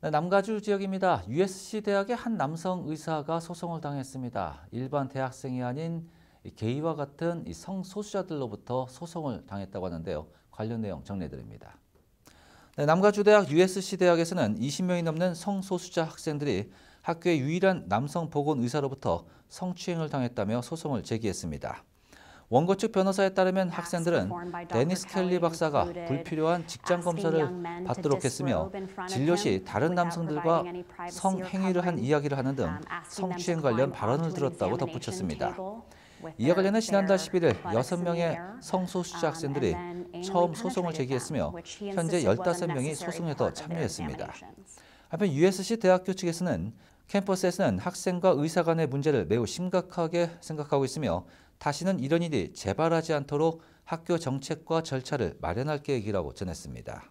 네, 남가주 지역입니다. USC 대학의 한 남성 의사가 소송을 당했습니다. 일반 대학생이 아닌 게이와 같은 성소수자들로부터 소송을 당했다고 하는데요. 관련 내용 정리해드립니다. 네, 남가주대학 USC 대학에서는 20명이 넘는 성소수자 학생들이 학교의 유일한 남성 보건 의사로부터 성추행을 당했다며 소송을 제기했습니다. 원고 측 변호사에 따르면 학생들은 데니스 켈리 박사가 불필요한 직장 검사를 받도록 했으며 진료 시 다른 남성들과 성행위를 한 이야기를 하는 등 um, 성추행 관련 발언을 들었다고 덧붙였습니다. 이와 관련해 지난달 11일 6명의 성소수자 um, 학생들이 처음 소송을 제기했으며 현재 15명이 소송에 더 참여했습니다. 한편 USC 대학교 측에서는 캠퍼스에서는 학생과 의사 간의 문제를 매우 심각하게 생각하고 있으며 다시는 이런 일이 재발하지 않도록 학교 정책과 절차를 마련할 계획이라고 전했습니다.